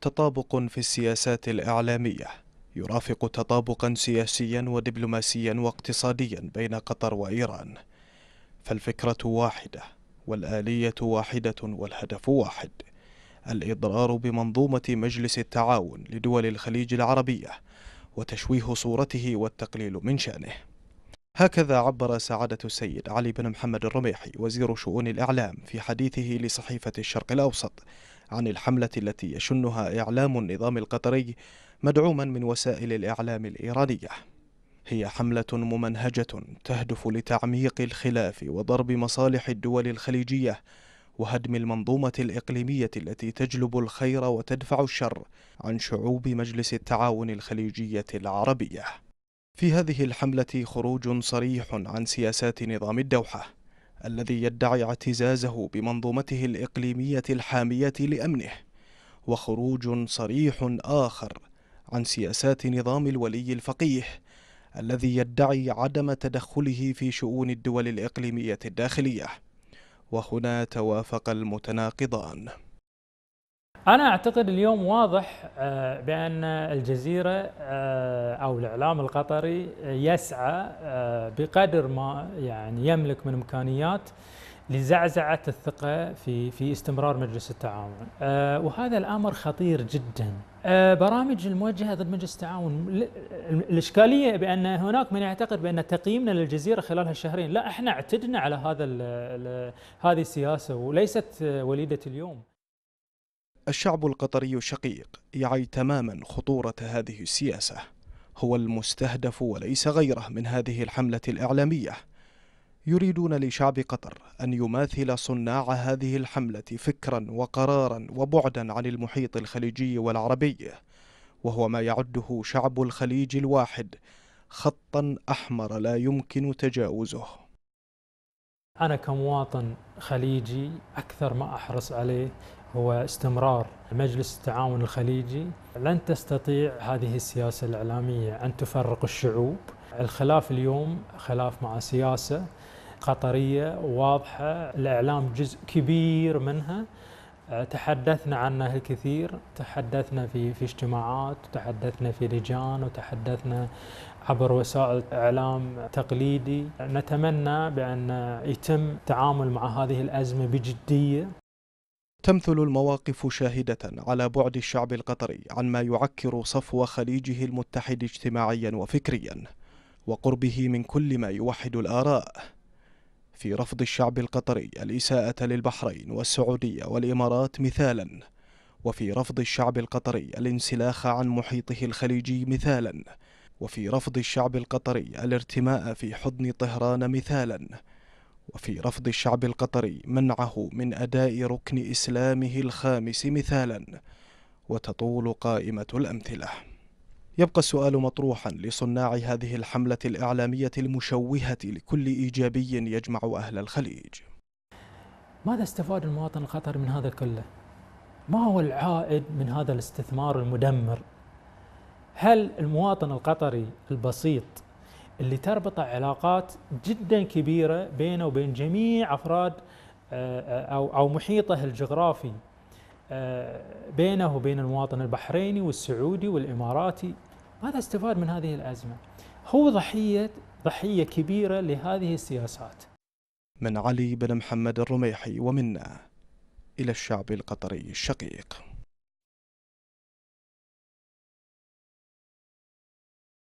تطابق في السياسات الإعلامية يرافق تطابقا سياسيا ودبلوماسيا واقتصاديا بين قطر وإيران فالفكرة واحدة والآلية واحدة والهدف واحد الإضرار بمنظومة مجلس التعاون لدول الخليج العربية وتشويه صورته والتقليل من شأنه هكذا عبر سعادة السيد علي بن محمد الرميحي وزير شؤون الإعلام في حديثه لصحيفة الشرق الأوسط عن الحملة التي يشنها إعلام النظام القطري مدعوما من وسائل الإعلام الإيرانية هي حملة ممنهجة تهدف لتعميق الخلاف وضرب مصالح الدول الخليجية وهدم المنظومة الإقليمية التي تجلب الخير وتدفع الشر عن شعوب مجلس التعاون الخليجية العربية في هذه الحملة خروج صريح عن سياسات نظام الدوحة الذي يدعي اعتزازه بمنظومته الإقليمية الحامية لأمنه وخروج صريح آخر عن سياسات نظام الولي الفقيه الذي يدعي عدم تدخله في شؤون الدول الإقليمية الداخلية وهنا توافق المتناقضان انا اعتقد اليوم واضح آه، بان الجزيره آه، او الاعلام القطري آه، يسعى بقدر ما يعني يملك من امكانيات لزعزعه الثقه في في استمرار مجلس التعاون وهذا الامر خطير جدا برامج الموجهه ضد مجلس التعاون الاشكاليه بان هناك من يعتقد بان تقييمنا للجزيره خلال هالشهرين لا احنا اعتدنا على هذا هذه السياسه وليست وليده اليوم الشعب القطري شقيق يعي تماما خطورة هذه السياسة هو المستهدف وليس غيره من هذه الحملة الإعلامية يريدون لشعب قطر أن يماثل صناع هذه الحملة فكرا وقرارا وبعدا عن المحيط الخليجي والعربي وهو ما يعده شعب الخليج الواحد خطا أحمر لا يمكن تجاوزه أنا كمواطن خليجي أكثر ما أحرص عليه هو استمرار مجلس التعاون الخليجي لن تستطيع هذه السياسة الإعلامية أن تفرق الشعوب الخلاف اليوم خلاف مع سياسة قطرية واضحة الإعلام جزء كبير منها تحدثنا عنه الكثير تحدثنا في في اجتماعات تحدثنا في لجان وتحدثنا عبر وسائل اعلام تقليدي نتمنى بان يتم التعامل مع هذه الازمه بجديه تمثل المواقف شاهدة على بعد الشعب القطري عن ما يعكر صفو خليجه المتحد اجتماعيا وفكريا وقربه من كل ما يوحد الآراء في رفض الشعب القطري الإساءة للبحرين والسعودية والإمارات مثالا وفي رفض الشعب القطري الانسلاخ عن محيطه الخليجي مثالا وفي رفض الشعب القطري الارتماء في حضن طهران مثالا وفي رفض الشعب القطري منعه من أداء ركن إسلامه الخامس مثالا وتطول قائمة الأمثلة يبقى السؤال مطروحا لصناع هذه الحملة الإعلامية المشوهة لكل إيجابي يجمع أهل الخليج ماذا استفاد المواطن القطري من هذا كله؟ ما هو العائد من هذا الاستثمار المدمر؟ هل المواطن القطري البسيط اللي تربط علاقات جدا كبيره بينه وبين جميع افراد آه، آه، او او محيطه الجغرافي آه، بينه وبين المواطن البحريني والسعودي والاماراتي ماذا استفاد من هذه الازمه؟ هو ضحيه ضحيه كبيره لهذه السياسات. من علي بن محمد الرميحي ومنا الى الشعب القطري الشقيق.